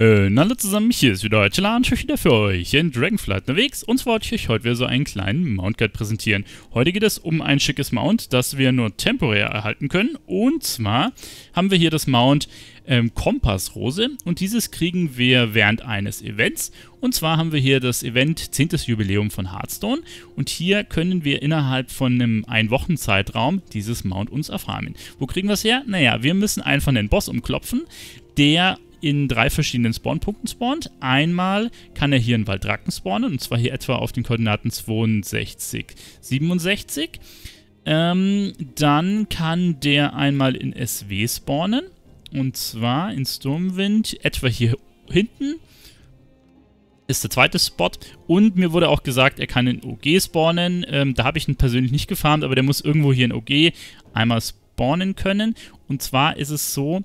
Äh, hallo zusammen, hier ist wieder Chala und wieder für euch in Dragonflight unterwegs und zwar wollte ich euch heute wieder so einen kleinen Mount Guide präsentieren. Heute geht es um ein schickes Mount, das wir nur temporär erhalten können und zwar haben wir hier das Mount ähm, Kompassrose und dieses kriegen wir während eines Events und zwar haben wir hier das Event 10. Jubiläum von Hearthstone und hier können wir innerhalb von einem ein Wochen Zeitraum dieses Mount uns erfahren. Wo kriegen wir es her? Naja, wir müssen einfach den Boss umklopfen, der in drei verschiedenen Spawnpunkten spawnt. Einmal kann er hier in Waldracken spawnen, und zwar hier etwa auf den Koordinaten 62, 67. Ähm, dann kann der einmal in SW spawnen, und zwar in Sturmwind, etwa hier hinten ist der zweite Spot. Und mir wurde auch gesagt, er kann in OG spawnen. Ähm, da habe ich ihn persönlich nicht gefarmt, aber der muss irgendwo hier in OG einmal spawnen können. Und zwar ist es so,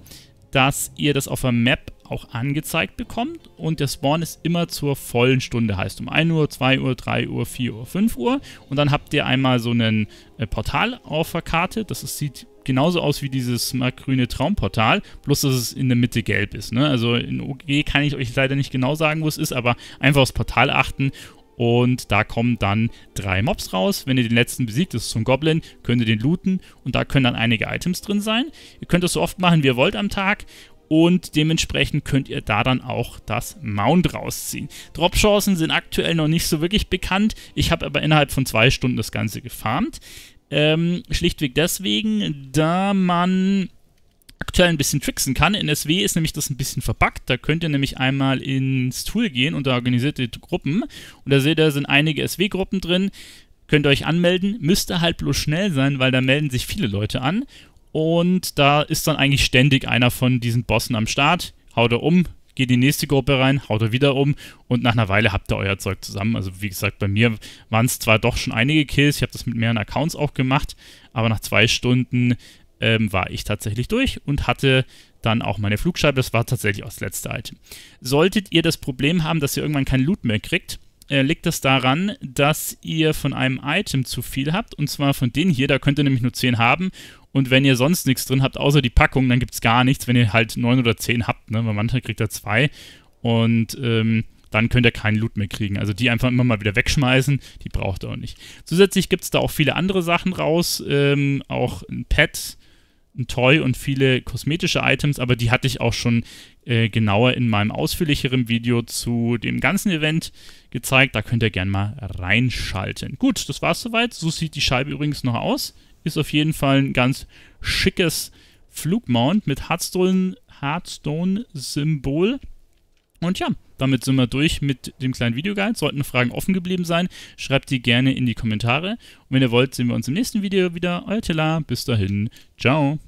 dass ihr das auf der Map auch angezeigt bekommt und der Spawn ist immer zur vollen Stunde, heißt um 1 Uhr, 2 Uhr, 3 Uhr, 4 Uhr, 5 Uhr und dann habt ihr einmal so ein äh, Portal auf der Karte, das ist, sieht genauso aus wie dieses grüne Traumportal, bloß dass es in der Mitte gelb ist. Ne? Also in OG kann ich euch leider nicht genau sagen, wo es ist, aber einfach aufs Portal achten und da kommen dann drei Mobs raus. Wenn ihr den letzten besiegt, das ist so ein Goblin, könnt ihr den looten. Und da können dann einige Items drin sein. Ihr könnt das so oft machen, wie ihr wollt am Tag. Und dementsprechend könnt ihr da dann auch das Mount rausziehen. Dropchancen sind aktuell noch nicht so wirklich bekannt. Ich habe aber innerhalb von zwei Stunden das Ganze gefarmt. Ähm, schlichtweg deswegen, da man aktuell ein bisschen tricksen kann. In SW ist nämlich das ein bisschen verpackt. Da könnt ihr nämlich einmal ins Tool gehen unter organisierte Gruppen und da seht ihr, da sind einige SW-Gruppen drin. Könnt ihr euch anmelden, Müsste halt bloß schnell sein, weil da melden sich viele Leute an und da ist dann eigentlich ständig einer von diesen Bossen am Start. Haut er um, geht in die nächste Gruppe rein, haut er wieder um und nach einer Weile habt ihr euer Zeug zusammen. Also wie gesagt, bei mir waren es zwar doch schon einige Kills, ich habe das mit mehreren Accounts auch gemacht, aber nach zwei Stunden ähm, war ich tatsächlich durch und hatte dann auch meine Flugscheibe. Das war tatsächlich auch das letzte Item. Solltet ihr das Problem haben, dass ihr irgendwann keinen Loot mehr kriegt, äh, liegt das daran, dass ihr von einem Item zu viel habt. Und zwar von denen hier, da könnt ihr nämlich nur 10 haben. Und wenn ihr sonst nichts drin habt, außer die Packung, dann gibt es gar nichts, wenn ihr halt 9 oder 10 habt. Ne? Weil manchmal kriegt ihr 2. Und ähm, dann könnt ihr keinen Loot mehr kriegen. Also die einfach immer mal wieder wegschmeißen, die braucht ihr auch nicht. Zusätzlich gibt es da auch viele andere Sachen raus, ähm, auch ein Pad, ein Toy und viele kosmetische Items, aber die hatte ich auch schon äh, genauer in meinem ausführlicheren Video zu dem ganzen Event gezeigt. Da könnt ihr gerne mal reinschalten. Gut, das war's soweit. So sieht die Scheibe übrigens noch aus. Ist auf jeden Fall ein ganz schickes Flugmount mit Hearthstone-Symbol. Hearthstone und ja, damit sind wir durch mit dem kleinen Videoguide. Sollten Fragen offen geblieben sein, schreibt die gerne in die Kommentare. Und wenn ihr wollt, sehen wir uns im nächsten Video wieder. Euer Tela. Bis dahin. Ciao.